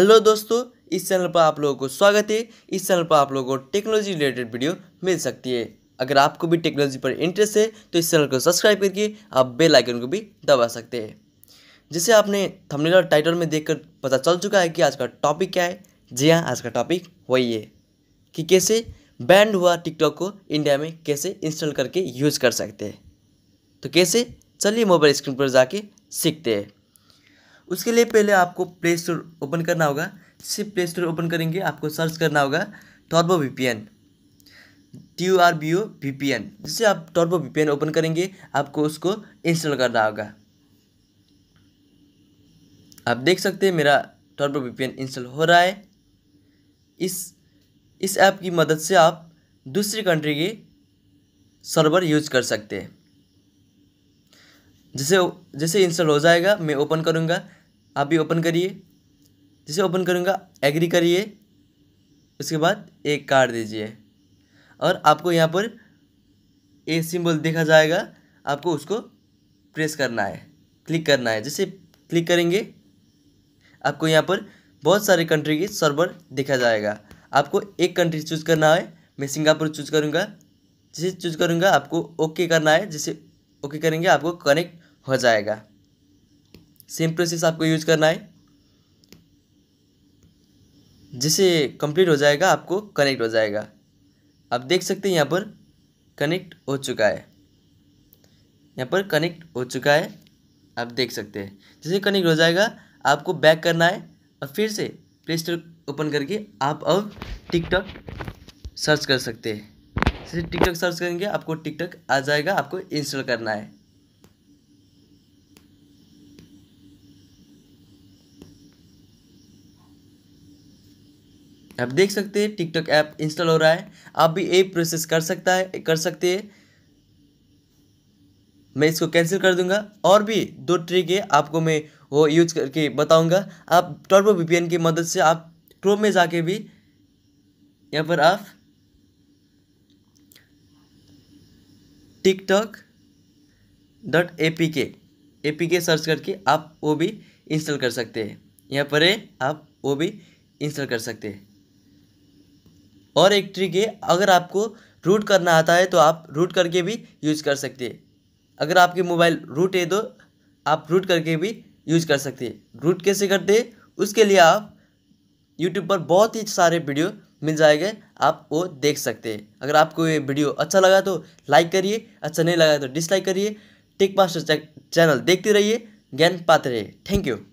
hello दोस्तों इस channel पर आप लोगों को स्वागत है इस चैनल पर आप लोगों को टेक्नोलॉजी रिलेटेड वीडियो मिल सकती है अगर आपको भी टेक्नोलॉजी पर इंटरेस्ट है तो इस चैनल को सब्सक्राइब करके आप बेल आइकन को भी दबा सकते हैं जैसे आपने थंबनेल और टाइटल में देखकर पता चल चुका है कि आज का टॉपिक क्या है जी हाँ आज का टॉपिक वही है कि कैसे बैंड हुआ टिकटॉक को इंडिया में कैसे इंस्टॉल करके यूज़ कर सकते हैं तो कैसे चलिए मोबाइल स्क्रीन पर जाके सीखते हैं उसके लिए पहले आपको प्ले स्टोर ओपन करना होगा सिर्फ प्ले स्टोर ओपन करेंगे आपको सर्च करना होगा turbo V P N T U R B O V P N जिससे आप turbo V P N open करेंगे आपको उसको इंस्टॉल करना होगा आप देख सकते हैं मेरा turbo V P N install हो रहा है इस इस ऐप की मदद से आप दूसरी कंट्री के सर्वर यूज कर सकते हैं जैसे जैसे इंस्टॉल हो जाएगा मैं ओपन करूँगा आप भी ओपन करिए जैसे ओपन करूँगा एग्री करिए उसके बाद एक कार्ड दीजिए और आपको यहाँ पर ए सिंबल देखा जाएगा आपको उसको प्रेस करना है क्लिक करना है जैसे क्लिक करेंगे आपको यहाँ पर बहुत सारे कंट्री की सर्वर देखा जाएगा आपको एक कंट्री चूज़ करना है मैं सिंगापुर चूज़ करूँगा जिसे चूज़ करूँगा आपको ओके करना है जिसे ओके करेंगे आपको कनेक्ट हो जाएगा सेम प्रोसेस आपको यूज करना है जिसे कंप्लीट हो जाएगा आपको कनेक्ट हो जाएगा आप देख सकते हैं यहाँ पर कनेक्ट हो चुका है यहाँ पर कनेक्ट हो चुका है आप देख सकते हैं जैसे कनेक्ट हो जाएगा आपको बैक करना है और फिर से प्ले स्टोर ओपन करके आप अब टिकटॉक सर्च कर सकते हैं जैसे टिकटॉक सर्च करेंगे आपको टिकटॉक आ जाएगा आपको इंस्टॉल करना है आप देख सकते हैं टिकटॉक ऐप इंस्टॉल हो रहा है आप भी ये प्रोसेस कर सकता है कर सकते हैं मैं इसको कैंसिल कर दूंगा और भी दो ट्रिक है आपको मैं वो यूज करके बताऊंगा आप टर्बो वीपीएन की मदद से आप क्रोम में जाके भी यहाँ पर आप टिकटॉक डॉट ए पी के ए पी के सर्च करके आप वो भी इंस्टॉल कर सकते हैं यहाँ पर है आप वो भी इंस्टॉल कर सकते हैं और एक ट्रिक है अगर आपको रूट करना आता है तो आप रूट करके भी यूज़ कर सकते हैं अगर आपके मोबाइल रूट है तो आप रूट करके भी यूज कर सकते हैं रूट कैसे करते हैं उसके लिए आप यूट्यूब पर बहुत ही सारे वीडियो मिल जाएंगे आप वो देख सकते हैं अगर आपको ये वीडियो अच्छा लगा तो लाइक करिए अच्छा नहीं लगा तो डिसलाइक करिए टेक मास्टर चैनल देखते रहिए ज्ञान पाते रहिए थैंक यू